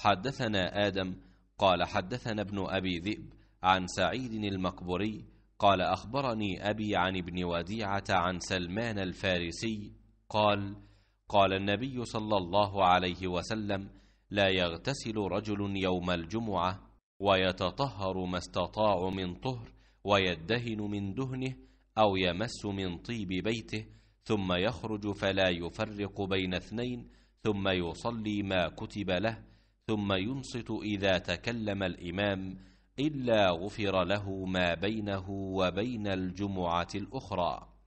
حدثنا آدم قال حدثنا ابن أبي ذئب عن سعيد المقبري قال أخبرني أبي عن ابن وديعة عن سلمان الفارسي قال قال النبي صلى الله عليه وسلم لا يغتسل رجل يوم الجمعة ويتطهر ما استطاع من طهر ويدهن من دهنه أو يمس من طيب بيته ثم يخرج فلا يفرق بين اثنين ثم يصلي ما كتب له ثم ينصت إذا تكلم الإمام إلا غفر له ما بينه وبين الجمعة الأخرى